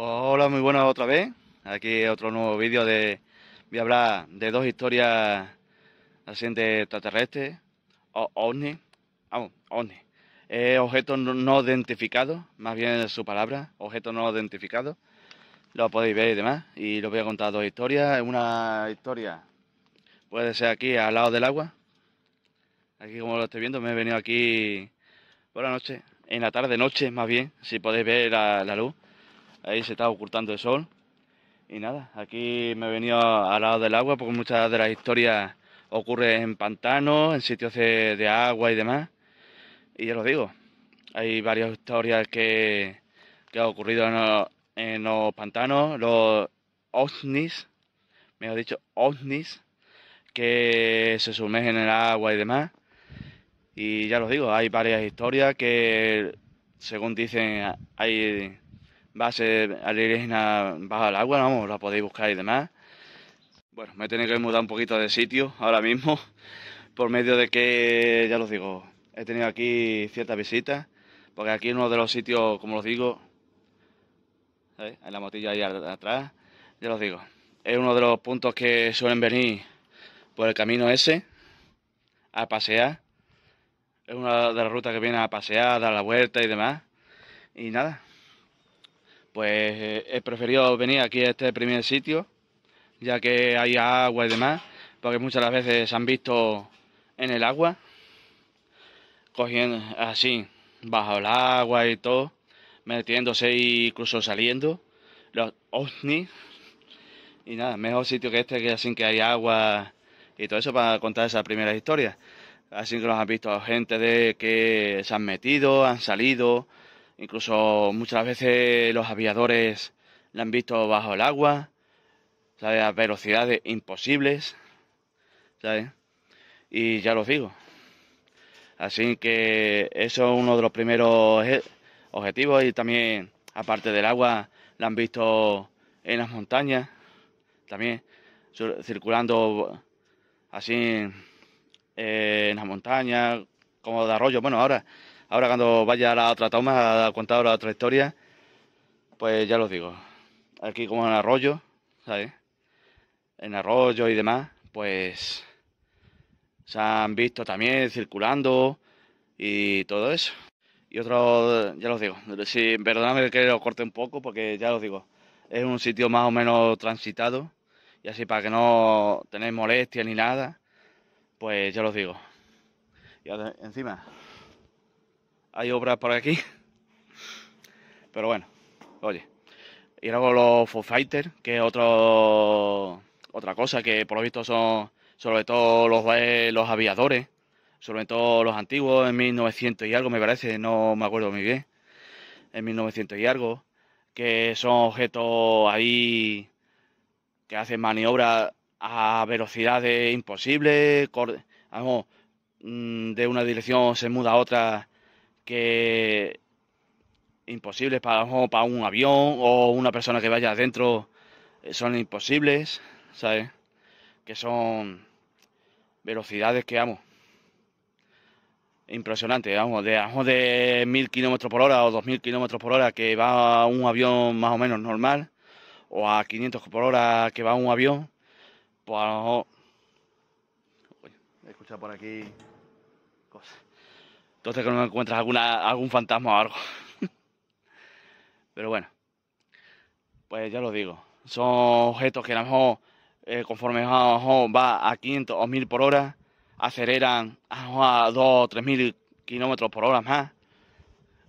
Hola, muy buenas otra vez. Aquí otro nuevo vídeo de... Voy a hablar de dos historias así extraterrestre extraterrestres, o ovni, vamos, ovni. objetos no, identificado, identificados, más bien su palabra, objetos no identificados. Lo podéis ver y demás. Y los voy a contar dos historias. Una historia puede ser aquí, al lado del agua. Aquí como lo estoy viendo, me he venido aquí por la noche, en la tarde, noche más bien, si podéis ver la luz ahí se está ocultando el sol. Y nada, aquí me he venido al lado del agua porque muchas de las historias ocurren en pantanos, en sitios de, agua y demás. Y ya lo digo, hay varias historias que, han ocurrido en los, pantanos, los ovnis, mejor dicho, ovnis, que se sumergen en el agua y demás. Y ya lo digo, hay varias historias que, según dicen, hay ...va base alienígena baja el agua, vamos, la podéis buscar y demás. Bueno, me he tenido que mudar un poquito de sitio ahora mismo, por medio de que, ya os digo, he tenido aquí ciertas visitas, porque aquí es uno de los sitios, como os digo, en la motilla ahí atrás, ya os digo, es uno de los puntos que suelen venir por el camino ese, a pasear. Es una de las rutas que viene a pasear, a dar la vuelta y demás. Y nada, pues eh, he preferido venir aquí a este primer sitio, ya que hay agua y demás, porque muchas las veces se han visto en el agua, cogiendo así, bajo el agua y todo, metiéndose e incluso saliendo, los ovnis, y nada, mejor sitio que este, que así que hay agua y todo eso para contar esas primera historias. Así que los han visto gente de que se han metido, han salido, Incluso muchas veces los aviadores la han visto bajo el agua, A velocidades imposibles, ¿sabes? Y ya lo digo. Así que eso es uno de los primeros objetivos y también, aparte del agua, la han visto en las montañas, también circulando así eh, en las montañas, como de arroyo. Bueno, ahora Ahora cuando vaya a la otra toma a contar la otra historia, pues ya lo digo. Aquí como en arroyo, ¿sabes? En arroyo y demás, pues se han visto también circulando y todo eso. Y otro, ya los digo, si, perdóname que lo corte un poco porque ya lo digo, es un sitio más o menos transitado y así para que no tenéis molestias ni nada, pues ya lo digo. Y encima, hay obras por aquí. Pero bueno, oye. Y luego los Foo Fighters, que es otro, otra cosa que por lo visto son sobre todo los, eh, los aviadores, sobre todo los antiguos, en 1900 y algo me parece, no me acuerdo muy bien, en 1900 y algo, que son objetos ahí que hacen maniobras a velocidades imposibles, mm, de una dirección se muda a otra que imposibles para, un avión o una persona que vaya adentro eh, son imposibles, ¿sabes? Que son velocidades que amo. Impresionante, vamos, de, vamos de 1000 kilómetros por hora o 2000 kilómetros por hora que va un avión más o menos normal, o a 500 por hora que va un avión, pues a lo mejor. he por aquí cosas. Entonces que no encuentras alguna, algún fantasma o algo. Pero bueno, pues ya lo digo. Son objetos que a lo mejor, eh, conforme a lo va a 500 o 1000 por hora, aceleran a, lo mejor a 2 o 3000 kilómetros por hora más.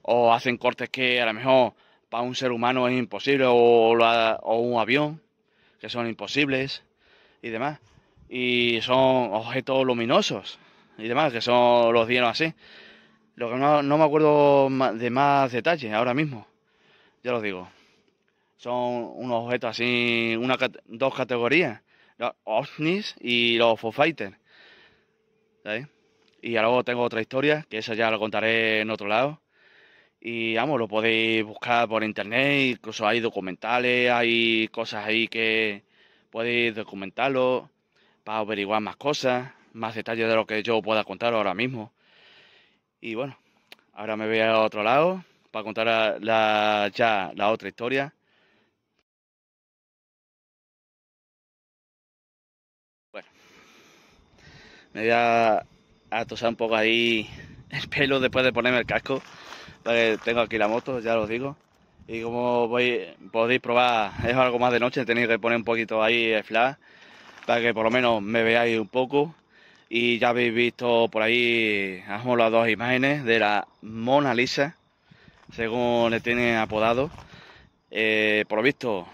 O hacen cortes que a lo mejor para un ser humano es imposible, o, un avión, que son imposibles y demás. Y son objetos luminosos y demás, que son los dieron así. Lo que no, me acuerdo de más detalles ahora mismo, ya lo digo. Son unos objetos así, una, dos categorías, los OVNIs y los Fighters. Y luego tengo otra historia, que esa ya la contaré en otro lado. Y vamos, lo podéis buscar por internet, incluso hay documentales, hay cosas ahí que podéis documentarlo para averiguar más cosas, más detalles de lo que yo pueda contar ahora mismo. Y bueno, ahora me voy a otro lado para contar la, ya la otra historia. Bueno, me voy a, tosar un poco ahí el pelo después de ponerme el casco, porque tengo aquí la moto, ya lo digo. Y como voy, podéis probar, es algo más de noche, tenéis que poner un poquito ahí el flash para que por lo menos me veáis un poco. Y ya habéis visto por ahí, las dos imágenes de la Mona Lisa, según le tienen apodado. Eh, por lo visto,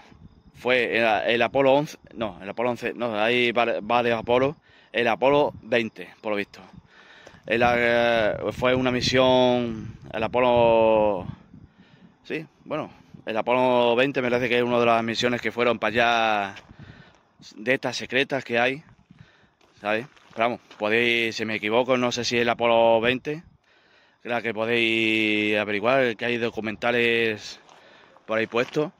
fue el, Apolo 11, no, el Apolo 11, no, va de apolo el Apolo 20, por lo visto. Eh, fue una misión, el Apolo, sí, bueno, el Apolo 20 me parece que es una de las misiones que fueron para allá, de estas secretas que hay, podéis, si me equivoco, no sé si es el Apolo 20, la que podéis averiguar, que hay documentales por ahí puestos.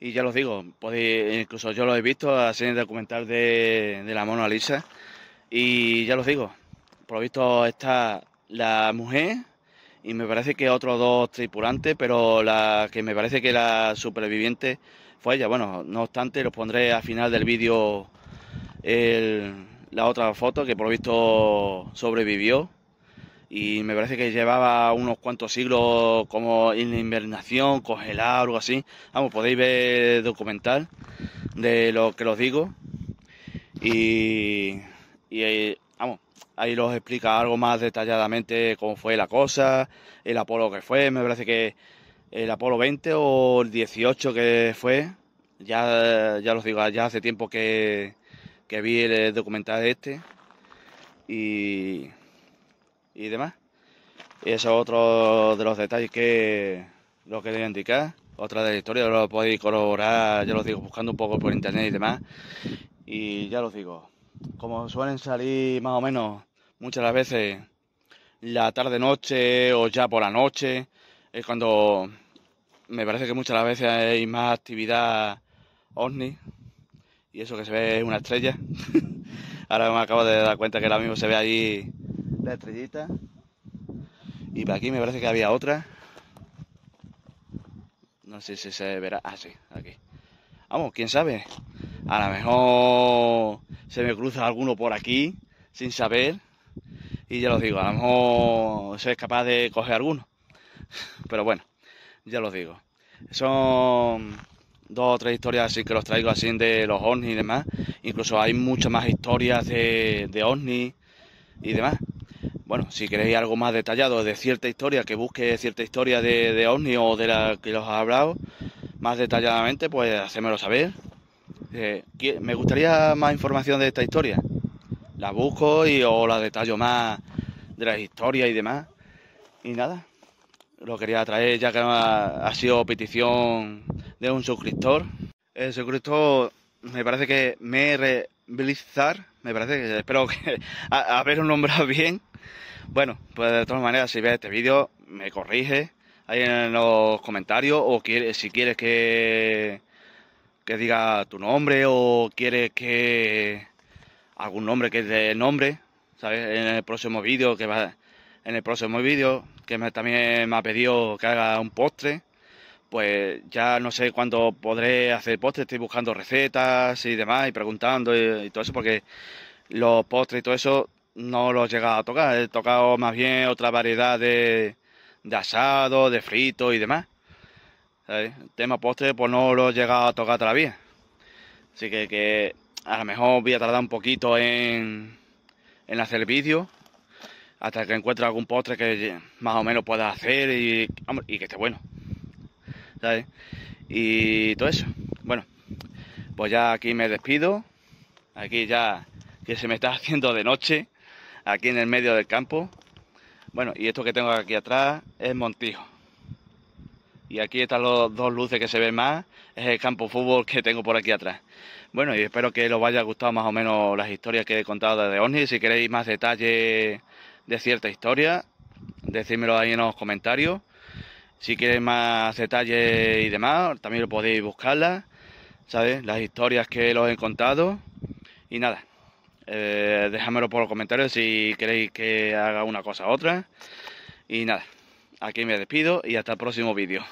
Y ya los digo, podéis, incluso yo lo he visto así en el documental de, la Mona Lisa. Y ya los digo, por lo visto está la mujer y me parece que otros dos tripulantes, pero la que me parece que la superviviente fue ella. Bueno, no obstante, los pondré al final del vídeo la otra foto que por lo visto sobrevivió y me parece que llevaba unos cuantos siglos como en invernación, congelado, algo así. Vamos, podéis ver el documental de lo que os digo y, y vamos, ahí los explica algo más detalladamente cómo fue la cosa, el Apolo que fue, me parece que el Apolo 20 o el 18 que fue, ya, ya los digo, ya hace tiempo que, que vi el documental este y, y demás. Y eso es otro de los detalles que lo quería indicar. Otra de la historia, lo podéis corroborar, ya lo digo, buscando un poco por internet y demás. Y ya lo digo, como suelen salir más o menos muchas las veces la tarde-noche o ya por la noche, es cuando me parece que muchas las veces hay más actividad ovni, y eso que se ve una estrella. Ahora me acabo de dar cuenta que ahora mismo se ve ahí la estrellita. Y para aquí me parece que había otra. No sé si se verá. Ah, sí, aquí. Vamos, quién sabe. A lo mejor se me cruza alguno por aquí sin saber. Y ya lo digo, a lo mejor soy capaz de coger alguno. Pero bueno, ya lo digo. Son dos o tres historias así que los traigo así de los ovnis y demás. Incluso hay muchas más historias de, de ovnis y demás. Bueno, si queréis algo más detallado de cierta historia, que busque cierta historia de, de ovni o de la que los ha hablado más detalladamente, pues hacémelo saber. Eh, me gustaría más información de esta historia. La busco y o la detallo más de las historias y demás. Y nada, lo quería traer ya que ha sido petición de un suscriptor. El suscriptor me parece que me Blizzard, me parece que espero que haberlo nombrado bien. Bueno, pues de todas maneras, si ves este vídeo, me corrige ahí en los comentarios o quiere, si quieres que, que diga tu nombre o quieres que algún nombre que es de nombre, ¿sabes? En el próximo vídeo que va en el próximo vídeo que también me ha pedido que haga un postre. Pues ya no sé cuándo podré hacer postre, estoy buscando recetas y demás y preguntando y, todo eso, porque los postres y todo eso no los he llegado a tocar. He tocado más bien otra variedad de, asado, de frito y demás. El tema postre pues no lo he llegado a tocar todavía. Así que, a lo mejor voy a tardar un poquito en, en hacer vídeo hasta que encuentre algún postre que más o menos pueda hacer y, que esté bueno. Y todo eso. Bueno, pues ya aquí me despido. Aquí ya que se me está haciendo de noche, aquí en el medio del campo. Bueno, y esto que tengo aquí atrás es Montijo. Y aquí están los dos luces que se ven más, es el campo fútbol que tengo por aquí atrás. Bueno, y espero que os haya gustado más o menos las historias que he contado de ONI. Si queréis más detalles de cierta historia, decídmelo ahí en los comentarios. Si queréis más detalles y demás, también lo podéis buscarla, ¿sabes? Las historias que los he contado. Y nada, eh, por los comentarios si queréis que haga una cosa u otra. Y nada, aquí me despido y hasta el próximo vídeo.